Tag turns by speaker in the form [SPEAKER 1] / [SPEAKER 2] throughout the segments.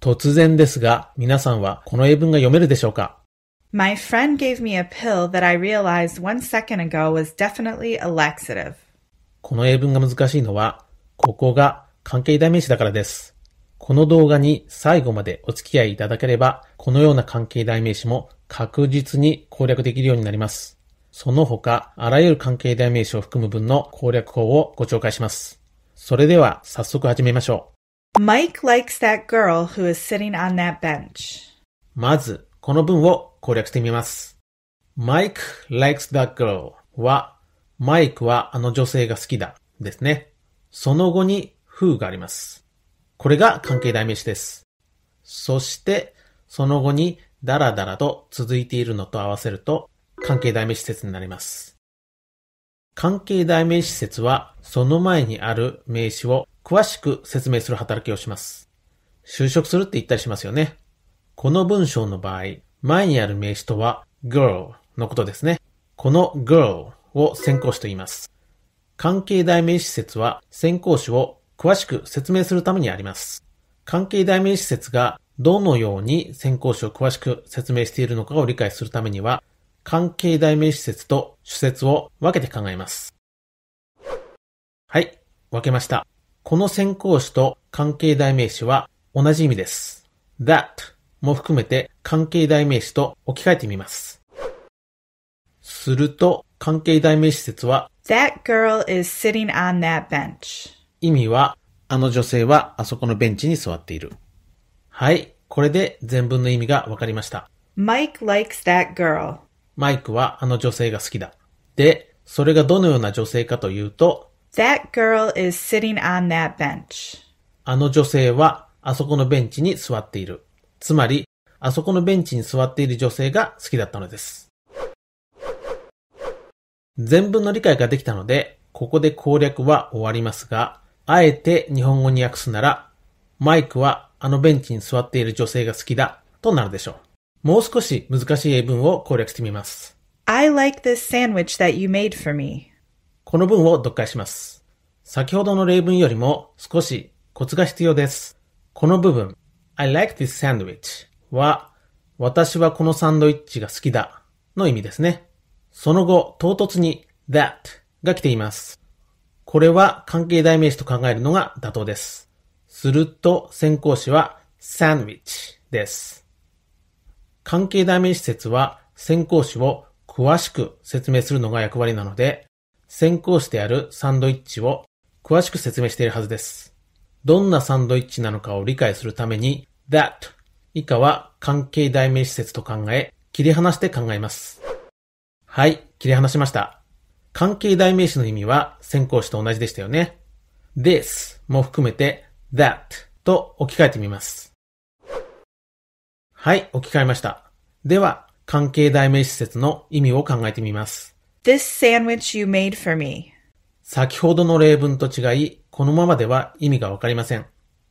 [SPEAKER 1] 突然ですが、皆さんはこの英文が読めるでしょうか
[SPEAKER 2] ?My friend gave me a pill that I realized one second ago was definitely a laxative.
[SPEAKER 1] この英文が難しいのは、ここが関係代名詞だからです。この動画に最後までお付き合いいただければ、このような関係代名詞も確実に攻略できるようになります。その他、あらゆる関係代名詞を含む文の攻略法をご紹介します。それでは早速始めましょう。
[SPEAKER 2] Mike likes that girl who is sitting on that bench.
[SPEAKER 1] まず、この文を攻略してみます。Mike likes that girl は、マイクはあの女性が好きだですね。その後に who があります。これが関係代名詞です。そして、その後にだらだらと続いているのと合わせると、関係代名詞説になります。関係代名詞説は、その前にある名詞を詳しく説明する働きをします。就職するって言ったりしますよね。この文章の場合、前にある名詞とは girl のことですね。この girl を先行詞と言います。関係代名詞説は先行詞を詳しく説明するためにあります。関係代名詞説がどのように先行詞を詳しく説明しているのかを理解するためには、関係代名詞説と主説を分けて考えます。はい、分けました。この先行詞と関係代名詞は同じ意味です。that も含めて関係代名詞と置き換えてみます。すると、関係代名詞説は
[SPEAKER 2] That girl is sitting on that bench
[SPEAKER 1] 意味は、あの女性はあそこのベンチに座っている。はい、これで全文の意味がわかりました。
[SPEAKER 2] Mike likes that girl マ
[SPEAKER 1] イクはあの女性が好きだ。で、それがどのような女性かというと、
[SPEAKER 2] That girl is sitting on that bench.
[SPEAKER 1] あの女性はあそこのベンチに座っている。つまり、あそこのベンチに座っている女性が好きだったのです。全文の理解ができたので、ここで攻略は終わりますが、あえて日本語に訳すなら、マイクはあのベンチに座っている女性が好きだとなるでしょう。もう少し難しい英文を攻略してみます。
[SPEAKER 2] I like this sandwich that you made for me.
[SPEAKER 1] この文を読解します。先ほどの例文よりも少しコツが必要です。この部分、I like this sandwich は、私はこのサンドイッチが好きだの意味ですね。その後、唐突に that が来ています。これは関係代名詞と考えるのが妥当です。すると先行詞は sandwich です。関係代名詞説は先行詞を詳しく説明するのが役割なので、先行してあるサンドイッチを詳しく説明しているはずです。どんなサンドイッチなのかを理解するために that 以下は関係代名詞説と考え、切り離して考えます。はい、切り離しました。関係代名詞の意味は先行詞と同じでしたよね。this も含めて that と置き換えてみます。はい、置き換えました。では、関係代名詞説の意味を考えてみます。
[SPEAKER 2] This sandwich you made for me.
[SPEAKER 1] 先ほどの例文と違い、このままでは意味がわかりません。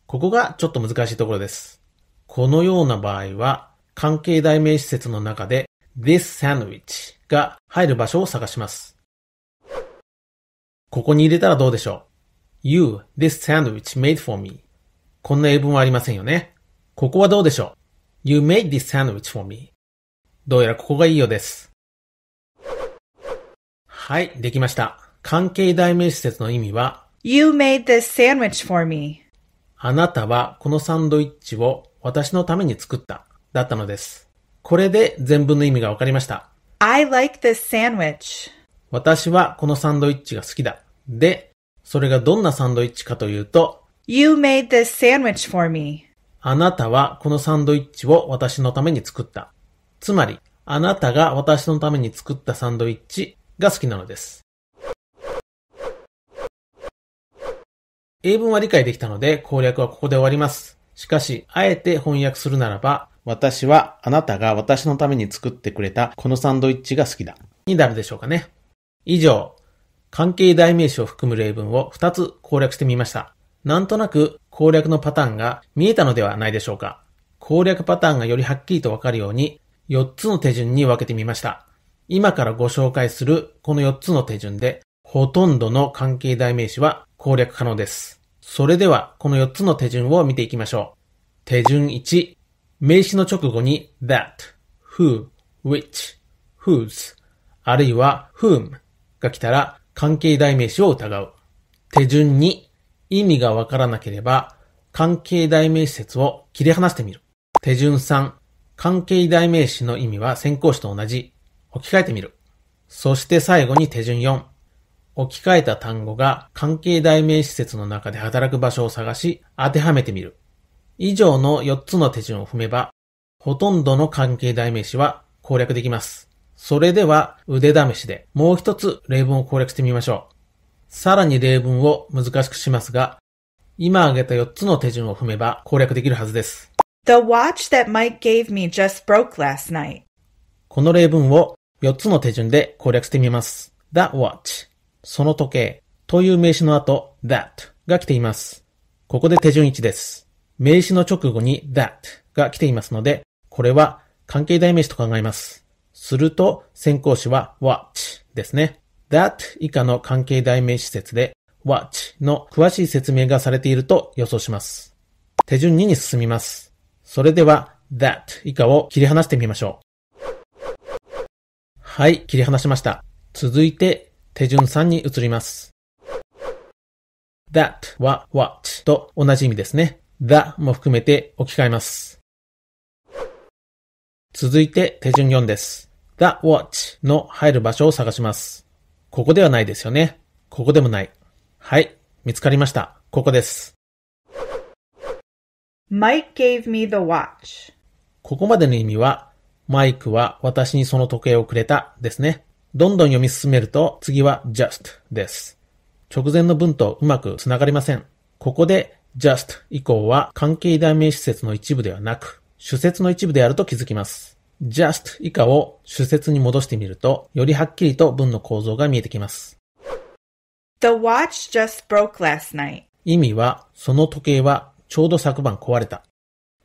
[SPEAKER 1] ここがちょっと難しいところです。このような場合は、関係代名詞説の中で this sandwich が入る場所を探します。ここに入れたらどうでしょう ?You, this sandwich made for me. こんな英文はありませんよね。ここはどうでしょう ?You made this sandwich for me. どうやらここがいいようです。はい、できました。関係代名詞説の意味は、
[SPEAKER 2] You made this sandwich for me.
[SPEAKER 1] あなたはこのサンドイッチを私のために作った、だったのです。これで全文の意味がわかりました。
[SPEAKER 2] I like this sandwich.
[SPEAKER 1] 私はこのサンドイッチが好きだ。で、それがどんなサンドイッチかというと、You made this
[SPEAKER 2] sandwich for me.
[SPEAKER 1] あなたはこのサンドイッチを私のために作った。つまり、あなたが私のために作ったサンドイッチが好きなのです。英文は理解できたので攻略はここで終わります。しかし、あえて翻訳するならば、私はあなたが私のために作ってくれたこのサンドイッチが好きだ。になるでしょうかね。以上、関係代名詞を含む例文を2つ攻略してみました。なんとなく攻略のパターンが見えたのではないでしょうか。攻略パターンがよりはっきりとわかるように、4つの手順に分けてみました。今からご紹介するこの4つの手順で、ほとんどの関係代名詞は攻略可能です。それでは、この4つの手順を見ていきましょう。手順1、名詞の直後に that, who, which, whose, あるいは whom が来たら関係代名詞を疑う。手順2、意味がわからなければ関係代名詞説を切り離してみる。手順3、関係代名詞の意味は先行詞と同じ。置き換えてみる。そして最後に手順4。置き換えた単語が関係代名施設の中で働く場所を探し当てはめてみる。以上の4つの手順を踏めば、ほとんどの関係代名詞は攻略できます。それでは腕試しでもう一つ例文を攻略してみましょう。さらに例文を難しくしますが、今挙げた4つの手順を踏めば攻略できるはずです。
[SPEAKER 2] The watch that Mike gave me just broke last night.
[SPEAKER 1] この例文を4つの手順で攻略してみます。that watch その時計という名詞の後 that が来ています。ここで手順1です。名詞の直後に that が来ていますので、これは関係代名詞と考えます。すると先行詞は watch ですね。that 以下の関係代名詞説で watch の詳しい説明がされていると予想します。手順2に進みます。それでは that 以下を切り離してみましょう。はい、切り離しました。続いて、手順3に移ります。that は what と同じ意味ですね。that も含めて置き換えます。続いて手順4です。that watch の入る場所を探します。ここではないですよね。ここでもない。はい、見つかりました。ここです。
[SPEAKER 2] Mike gave me the watch.
[SPEAKER 1] ここまでの意味はマイクは私にその時計をくれたですね。どんどん読み進めると次は just です。直前の文とうまくつながりません。ここで just 以降は関係代名施設の一部ではなく、主説の一部であると気づきます。just 以下を主説に戻してみると、よりはっきりと文の構造が見えてきます。
[SPEAKER 2] The watch just broke last night.
[SPEAKER 1] 意味は、その時計はちょうど昨晩壊れた。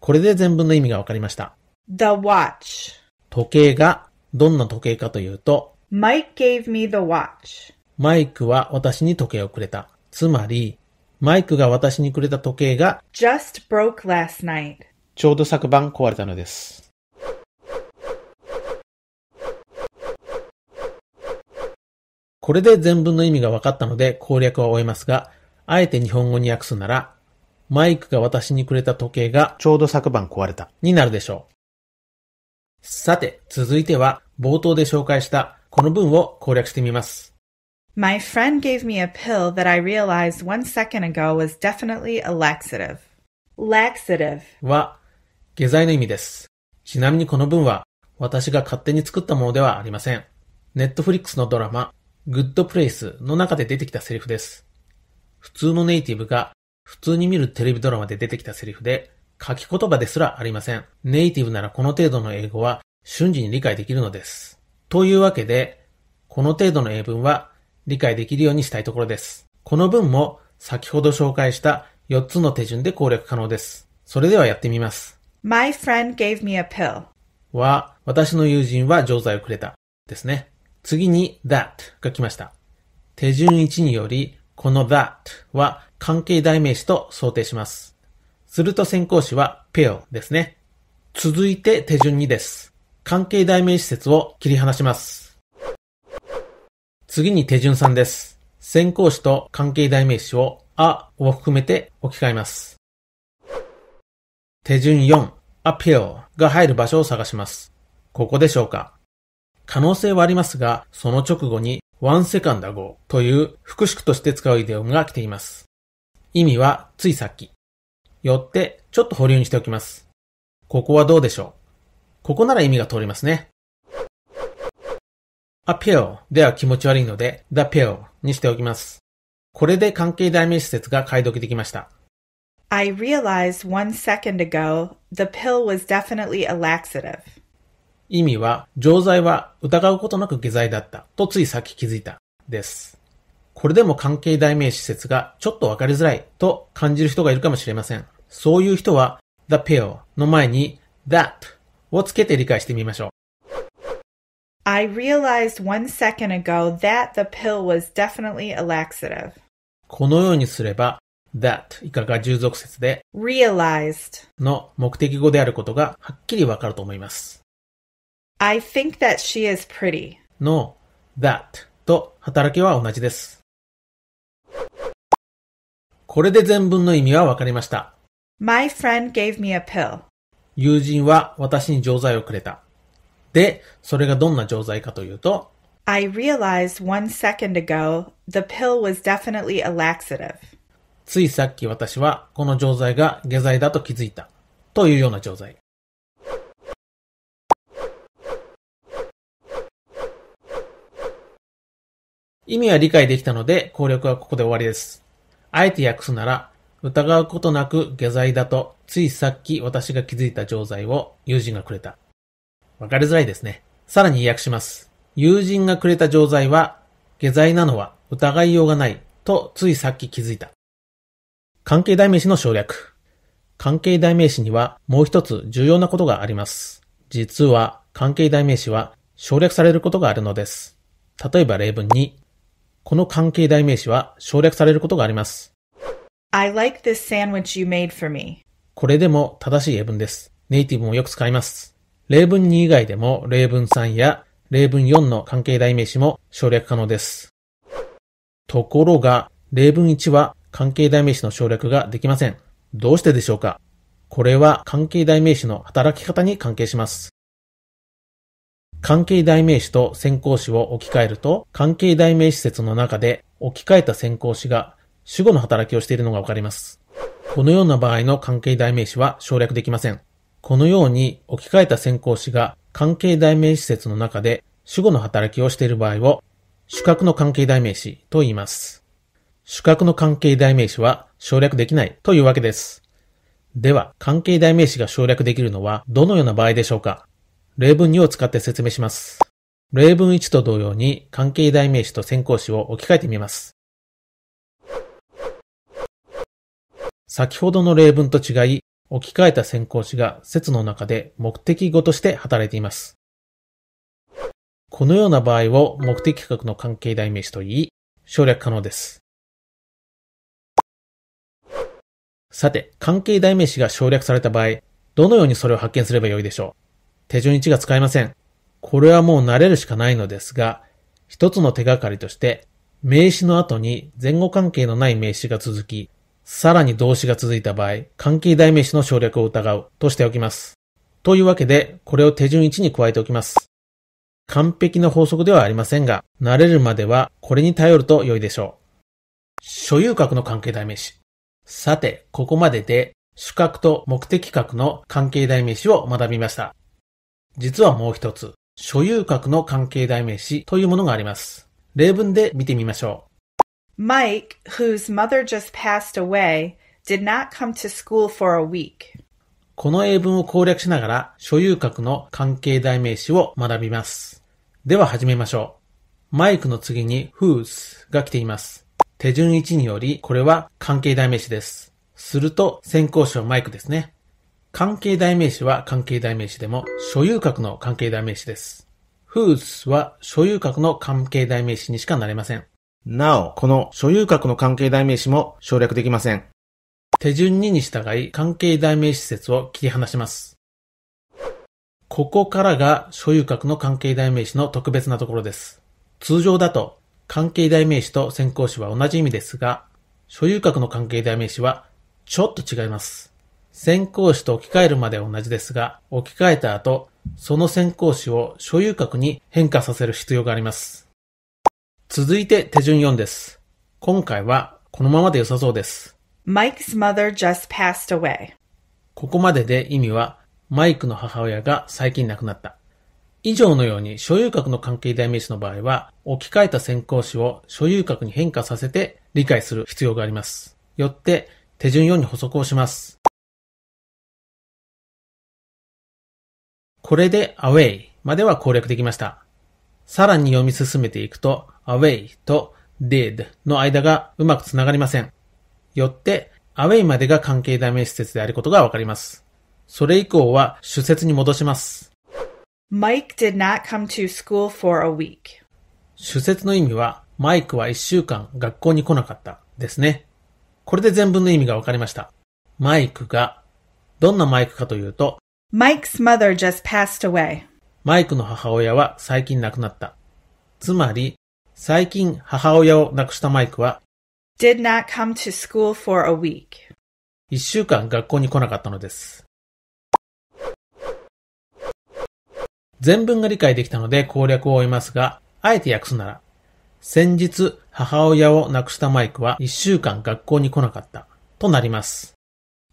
[SPEAKER 1] これで全文の意味がわかりました。
[SPEAKER 2] the watch.
[SPEAKER 1] 時計がどんな時計かというと、
[SPEAKER 2] Mike gave me the watch.
[SPEAKER 1] マイクは私に時計をくれた。つまり、マイクが私にくれた時計が
[SPEAKER 2] just broke last night.
[SPEAKER 1] ちょうど昨晩壊れたのです。これで全文の意味が分かったので攻略は終えますが、あえて日本語に訳すなら、マイクが私にくれた時計がちょうど昨晩壊れたになるでしょう。さて、続いては冒頭で紹介したこの文を攻略してみます。
[SPEAKER 2] My friend gave me a pill that I realized one second ago was definitely a laxative. Laxative
[SPEAKER 1] は下剤の意味です。ちなみにこの文は私が勝手に作ったものではありません。ネットフリックスのドラマ、グッドプレイスの中で出てきたセリフです。普通のネイティブが普通に見るテレビドラマで出てきたセリフで、書き言葉ですらありません。ネイティブならこの程度の英語は瞬時に理解できるのです。というわけで、この程度の英文は理解できるようにしたいところです。この文も先ほど紹介した4つの手順で攻略可能です。それではやってみます。
[SPEAKER 2] My friend gave me a pill
[SPEAKER 1] は、私の友人は錠剤をくれたですね。次に that が来ました。手順1により、この that は関係代名詞と想定します。すると先行詞は pill ですね。続いて手順2です。関係代名詞説を切り離します。次に手順3です。先行詞と関係代名詞をあを含めて置き換えます。手順4、アペオが入る場所を探します。ここでしょうか可能性はありますが、その直後に one second ago という複式として使うイデオムが来ています。意味はついさっき。よって、ちょっと保留にしておきます。ここはどうでしょうここなら意味が通りますね。appeal では気持ち悪いので、the pill にしておきます。これで関係代名詞説が解読できました。
[SPEAKER 2] I realized one second ago the pill was definitely a laxative.
[SPEAKER 1] 意味は、錠剤は疑うことなく下剤だったとついさっき気づいたです。これでも関係代名詞説がちょっとわかりづらいと感じる人がいるかもしれません。そういう人は the pill の前に that をつけて理解してみましょう。
[SPEAKER 2] I realized one second ago that the pill was definitely a laxative.
[SPEAKER 1] このようにすれば that 以下が従属説で
[SPEAKER 2] realized
[SPEAKER 1] の目的語であることがはっきりわかると思います。
[SPEAKER 2] I think that she is pretty
[SPEAKER 1] の that と働きは同じです。これで全文の意味はわかりました。
[SPEAKER 2] My friend gave me a pill.
[SPEAKER 1] 友人は私に錠剤をくれた。で、それがどんな錠剤かというと、
[SPEAKER 2] I realized one second ago the pill was definitely a laxative.
[SPEAKER 1] ついさっき私はこの錠剤が下剤だと気づいた。というような錠剤。意味は理解できたので、攻略はここで終わりです。あえて訳すなら、疑うことなく下剤だと、ついさっき私が気づいた錠剤を友人がくれた。わかりづらいですね。さらに意訳します。友人がくれた錠剤は、下剤なのは疑いようがないとついさっき気づいた。関係代名詞の省略。関係代名詞にはもう一つ重要なことがあります。実は関係代名詞は省略されることがあるのです。例えば例文に、この関係代名詞は省略されることがありま
[SPEAKER 2] す。I like this sandwich you made for me.
[SPEAKER 1] これでも正しい英文です。ネイティブもよく使います。例文2以外でも例文3や例文4の関係代名詞も省略可能です。ところが、例文1は関係代名詞の省略ができません。どうしてでしょうかこれは関係代名詞の働き方に関係します。関係代名詞と先行詞を置き換えると、関係代名詞説の中で置き換えた先行詞が主語の働きをしているのがわかります。このような場合の関係代名詞は省略できません。このように置き換えた先行詞が関係代名詞説の中で主語の働きをしている場合を主格の関係代名詞と言います。主格の関係代名詞は省略できないというわけです。では、関係代名詞が省略できるのはどのような場合でしょうか例文2を使って説明します。例文1と同様に関係代名詞と先行詞を置き換えてみます。先ほどの例文と違い、置き換えた先行詞が説の中で目的語として働いています。このような場合を目的格の関係代名詞と言い、省略可能です。さて、関係代名詞が省略された場合、どのようにそれを発見すればよいでしょう手順1が使えません。これはもう慣れるしかないのですが、一つの手がかりとして、名詞の後に前後関係のない名詞が続き、さらに動詞が続いた場合、関係代名詞の省略を疑うとしておきます。というわけで、これを手順1に加えておきます。完璧な法則ではありませんが、慣れるまではこれに頼ると良いでしょう。所有格の関係代名詞。さて、ここまでで主格と目的格の関係代名詞を学びました。実はもう一つ、所有格の関係代名詞というものがあります。例文で見てみましょう。
[SPEAKER 2] Mike, whose mother just passed away, did not come to school for a week.
[SPEAKER 1] この英文を攻略しながら所有格の関係代名詞を学びます。では始めましょう。マイクの次に whose が来ています。手順1によりこれは関係代名詞です。すると先行詞はマイクですね。関係代名詞は関係代名詞でも所有格の関係代名詞です。whose は所有格の関係代名詞にしかなれません。なお、この所有格の関係代名詞も省略できません。手順2に従い関係代名詞説を切り離します。ここからが所有格の関係代名詞の特別なところです。通常だと関係代名詞と先行詞は同じ意味ですが、所有格の関係代名詞はちょっと違います。先行詞と置き換えるまでは同じですが、置き換えた後、その先行詞を所有格に変化させる必要があります。続いて手順4です。今回はこのままで良さそうです。
[SPEAKER 2] Mike's mother just passed away.
[SPEAKER 1] ここまでで意味は、マイクの母親が最近亡くなった。以上のように所有格の関係代名詞の場合は、置き換えた先行詞を所有格に変化させて理解する必要があります。よって、手順4に補足をします。これで away までは攻略できました。さらに読み進めていくと away と did の間がうまくつながりません。よって away までが関係代名詞説であることがわかります。それ以降は主説に戻します。
[SPEAKER 2] Mike did not come to school for a week.
[SPEAKER 1] 主説の意味は、マイクは一週間学校に来なかったですね。これで全文の意味がわかりました。マイクが、どんなマイクかというと、
[SPEAKER 2] Mike's mother just passed away.
[SPEAKER 1] マイクの母親は最近亡くなった。つまり、最近母親を亡くしたマイクは、
[SPEAKER 2] did not come to
[SPEAKER 1] school for a week. 一週間学校に来なかったのです。全文が理解できたので攻略を追いますが、あえて訳すなら、先日母親を亡くしたマイクは一週間学校に来なかった。となります。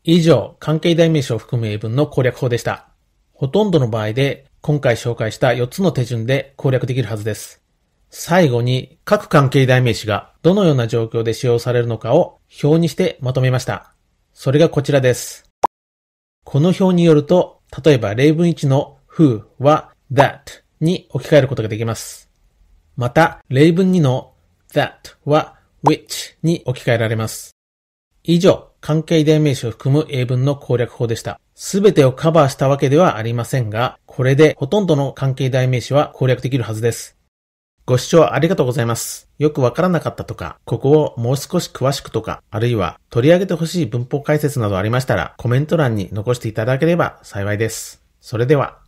[SPEAKER 1] 以上、関係代名詞を含む英文の攻略法でした。ほとんどの場合で今回紹介した4つの手順で攻略できるはずです。最後に各関係代名詞がどのような状況で使用されるのかを表にしてまとめました。それがこちらです。この表によると、例えば例文1の who は that に置き換えることができます。また、例文2の that は which に置き換えられます。以上、関係代名詞を含む英文の攻略法でした。すべてをカバーしたわけではありませんが、これでほとんどの関係代名詞は攻略できるはずです。ご視聴ありがとうございます。よくわからなかったとか、ここをもう少し詳しくとか、あるいは取り上げてほしい文法解説などありましたら、コメント欄に残していただければ幸いです。それでは。